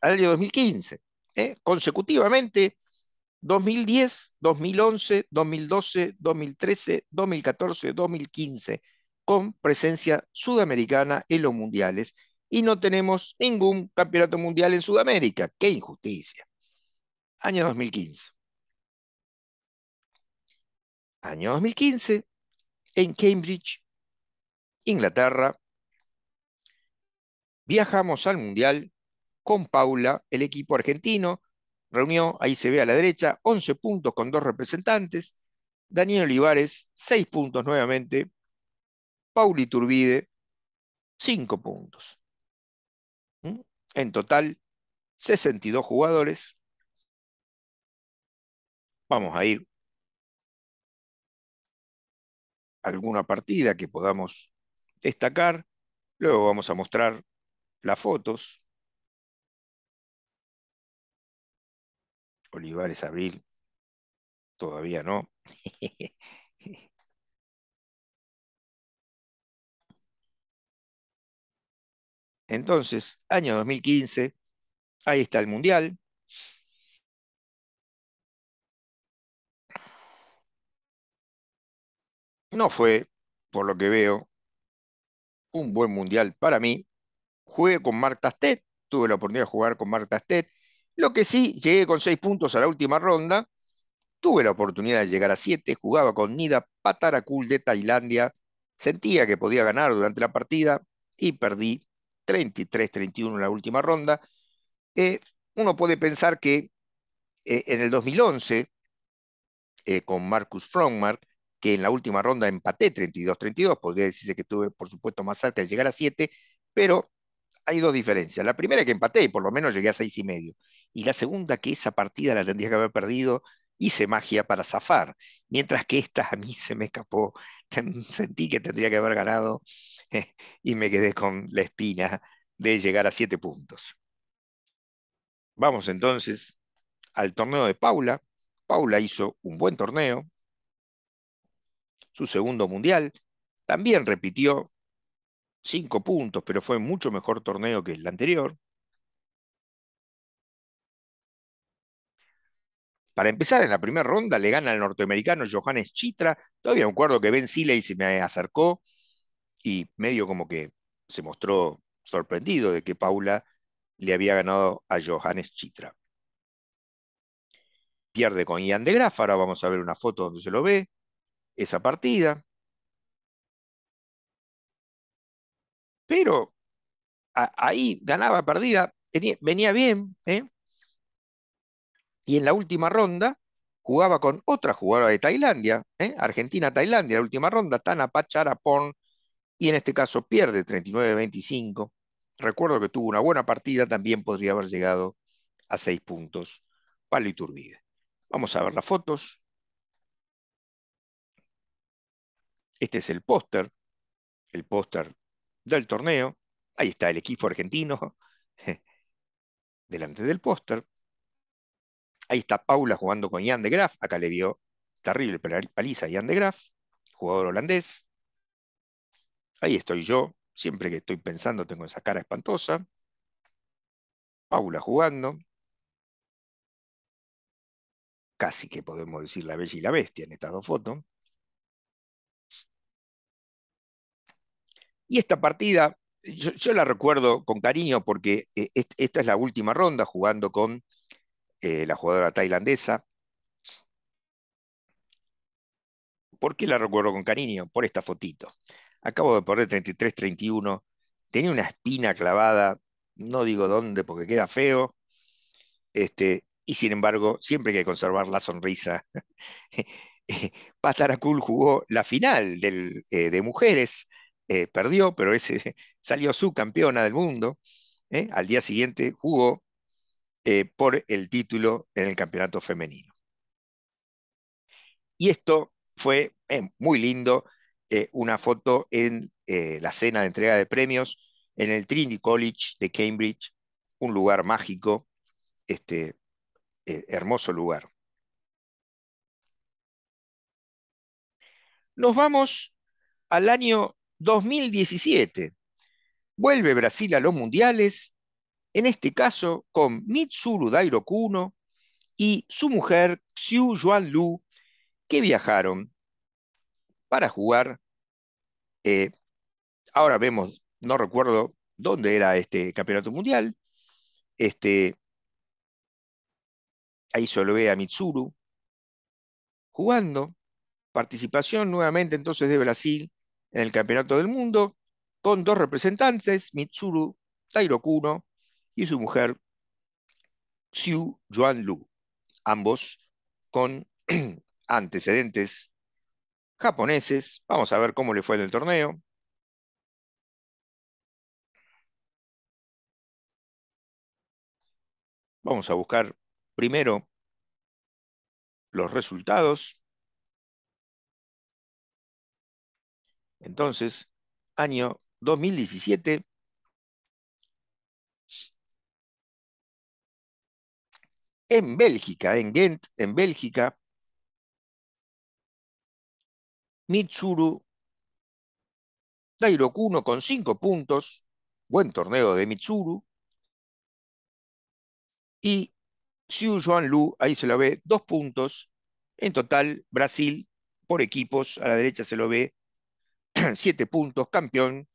al año 2015. ¿eh? Consecutivamente, 2010, 2011, 2012, 2013, 2014, 2015, con presencia sudamericana en los mundiales. Y no tenemos ningún campeonato mundial en Sudamérica. ¡Qué injusticia! Año 2015 año 2015, en Cambridge, Inglaterra, viajamos al Mundial con Paula, el equipo argentino, reunió, ahí se ve a la derecha, 11 puntos con dos representantes, Daniel Olivares, 6 puntos nuevamente, Pauli Iturbide, 5 puntos. ¿Mm? En total, 62 jugadores. Vamos a ir alguna partida que podamos destacar. Luego vamos a mostrar las fotos. Olivares Abril, todavía no. *laughs* Entonces, año 2015, ahí está el Mundial, No fue, por lo que veo, un buen mundial para mí. Jugué con Mark Tastet, tuve la oportunidad de jugar con Mark Tastet. Lo que sí, llegué con seis puntos a la última ronda. Tuve la oportunidad de llegar a siete, jugaba con Nida Patarakul de Tailandia. Sentía que podía ganar durante la partida y perdí 33-31 en la última ronda. uno puede pensar que eh, en el 2011, eh, con Marcus Frommark, que en la última ronda empaté 32-32, podría decirse que estuve, por supuesto, más alta de llegar a 7, pero hay dos diferencias. La primera es que empaté y por lo menos llegué a 6 y medio. Y la segunda, que esa partida la tendría que haber perdido, hice magia para zafar, mientras que esta a mí se me escapó, *laughs* sentí que tendría que haber ganado *laughs* y me quedé con la espina de llegar a 7 puntos. Vamos entonces al torneo de Paula. Paula hizo un buen torneo, su segundo mundial. También repitió cinco puntos, pero fue mucho mejor torneo que el anterior. Para empezar, en la primera ronda le gana al norteamericano Johannes Chitra. Todavía me acuerdo que Ben Siley se me acercó y medio como que se mostró sorprendido de que Paula le había ganado a Johannes Chitra. Pierde con Ian de Graaf. Ahora vamos a ver una foto donde se lo ve esa partida. Pero ahí ganaba, perdida, venía, bien, ¿eh? Y en la última ronda jugaba con otra jugadora de Tailandia, ¿eh? argentina Argentina-Tailandia, la última ronda, Tana y en este caso pierde 39-25. Recuerdo que tuvo una buena partida, también podría haber llegado a seis puntos. Palo Iturbide. Vamos a ver las fotos. Este es el póster, el póster del torneo. Ahí está el equipo argentino *laughs* delante del póster. Ahí está Paula jugando con Ian de Graaf. Acá le vio terrible paliza a Ian de Graaf, jugador holandés. Ahí estoy yo. Siempre que estoy pensando tengo esa cara espantosa. Paula jugando. Casi que podemos decir la bella y la bestia en estas dos fotos. Y esta partida, yo, la recuerdo con cariño porque eh, esta es la última ronda jugando con eh, la jugadora tailandesa. ¿Por qué la recuerdo con cariño? Por esta fotito. Acabo de perder 33-31. Tenía una espina clavada, no digo dónde porque queda feo. Este, y sin embargo, siempre hay que conservar la sonrisa. *laughs* Eh, Pastaracul jugó la final de mujeres eh, perdió, pero ese *laughs* salió subcampeona del mundo. ¿eh? Al día siguiente jugó eh, por el título en el campeonato femenino. Y esto fue muy lindo, una foto en la cena de entrega de premios en el Trinity College de Cambridge, un lugar mágico, este, hermoso lugar. Nos vamos al año 2017. Vuelve Brasil a los mundiales, en este caso con Mitsuru Dairo Kuno y su mujer Xiu Juan Lu, que viajaron para jugar. Eh, ahora vemos, no recuerdo dónde era este campeonato mundial. Este, ahí solo ve a Mitsuru jugando. Participación nuevamente entonces de Brasil en el Campeonato del Mundo con dos representantes, Mitsuru Tairo Kuno y su mujer Xiu Yuan Lu, ambos con *clears throat* antecedentes japoneses. Vamos a ver cómo le fue en el torneo. Vamos a buscar primero los resultados. Entonces, año 2017, en Bélgica, en Ghent, en Bélgica, Mitsuru Kuno con cinco puntos, buen torneo de Mitsuru, y Xiu Juan Lu, ahí se lo ve, dos puntos, en total Brasil por equipos, a la derecha se lo ve *clears throat* siete puntos, campeón,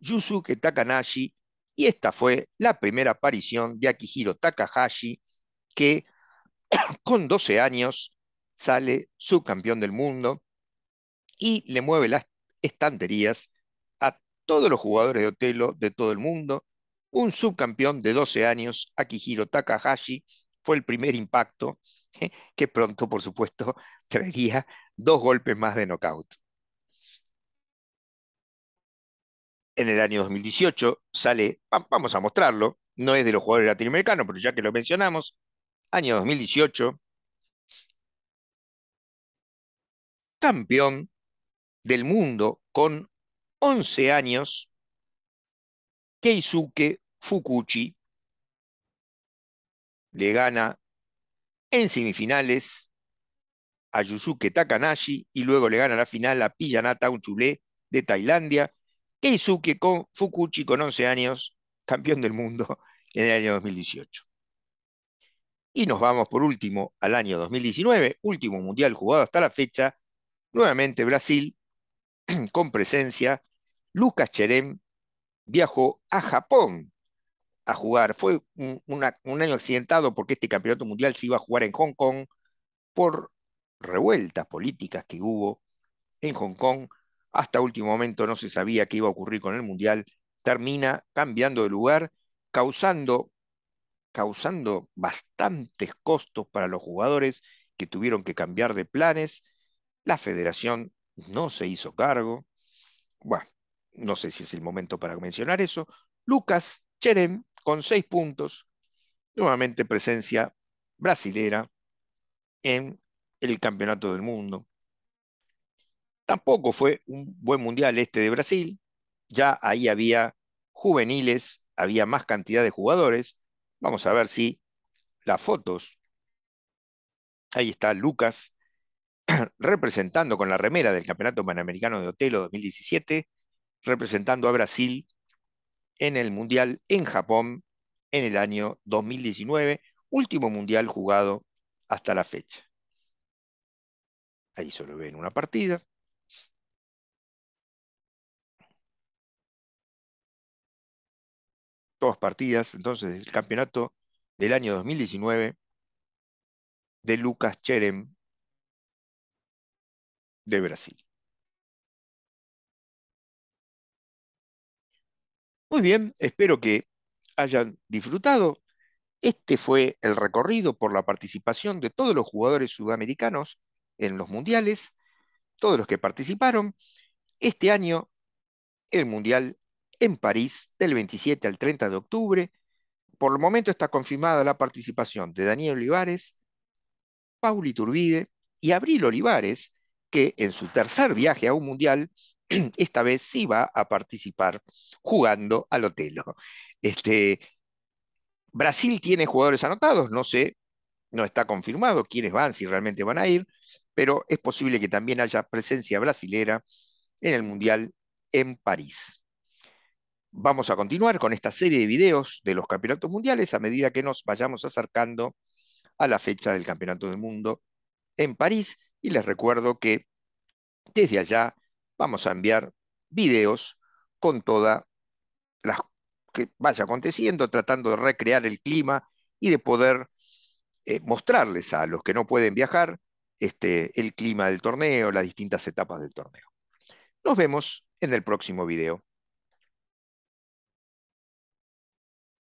Yusuke Takanashi, y esta fue la primera aparición de Akihiro Takahashi, que *clears throat* con 12 años sale subcampeón del mundo y le mueve las estanterías a todos los jugadores de Otelo de todo el mundo. Un subcampeón de 12 años, Akihiro Takahashi, fue el primer impacto *laughs* que pronto, por supuesto, *laughs* traería dos golpes más de knockout. en el año 2018 sale, vamos a mostrarlo, no es de los jugadores latinoamericanos, pero ya que lo mencionamos, año 2018, campeón del mundo con 11 años, Keisuke Fukuchi le gana en semifinales a Yusuke Takanashi y luego le gana la final a Piyanata Unchulé de Tailandia Keisuke con Fukuchi con 11 años, campeón del mundo *laughs* en el año 2018. Y nos vamos por último al año 2019, último mundial jugado hasta la fecha, nuevamente Brasil, *clears throat* con presencia, Lucas Cherem viajó a Japón a jugar. Fue un, un año accidentado porque este campeonato mundial se iba a jugar en Hong Kong por revueltas políticas que hubo en Hong Kong hasta último momento no se sabía qué iba a ocurrir con el Mundial, termina cambiando de lugar, causando, causando bastantes costos para los jugadores que tuvieron que cambiar de planes. La federación no se hizo cargo. Bueno, no sé si es el momento para mencionar eso. Lucas Cherem con seis puntos, nuevamente presencia brasilera en el Campeonato del Mundo. Tampoco fue un buen mundial este de Brasil, ya ahí había juveniles, había más cantidad de jugadores. Vamos a ver si las fotos. Ahí está Lucas *clears throat* representando con la remera del Campeonato Panamericano de Otelo 2017, representando a Brasil en el Mundial en Japón en el año 2019, último Mundial jugado hasta la fecha. Ahí solo ven una partida. todas partidas, entonces, el campeonato del año 2019 de Lucas Cherem de Brasil. Muy bien, espero que hayan disfrutado. Este fue el recorrido por la participación de todos los jugadores sudamericanos en los mundiales, todos los que participaron. Este año el mundial en París del 27 al 30 de octubre. Por el momento está confirmada la participación de Daniel Olivares, Pauli Iturbide y Abril Olivares, que en su tercer viaje a un mundial, *clears throat* esta vez sí va a participar jugando al hotel. Este, Brasil tiene jugadores anotados, no sé, no está confirmado quiénes van, si realmente van a ir, pero es posible que también haya presencia brasilera en el mundial en París vamos a continuar con esta serie de videos de los campeonatos mundiales a medida que nos vayamos acercando a la fecha del Campeonato del Mundo en París. Y les recuerdo que desde allá vamos a enviar videos con todas las que vaya aconteciendo, tratando de recrear el clima y de poder eh, mostrarles a los que no pueden viajar este, el clima del torneo, las distintas etapas del torneo. Nos vemos en el próximo video.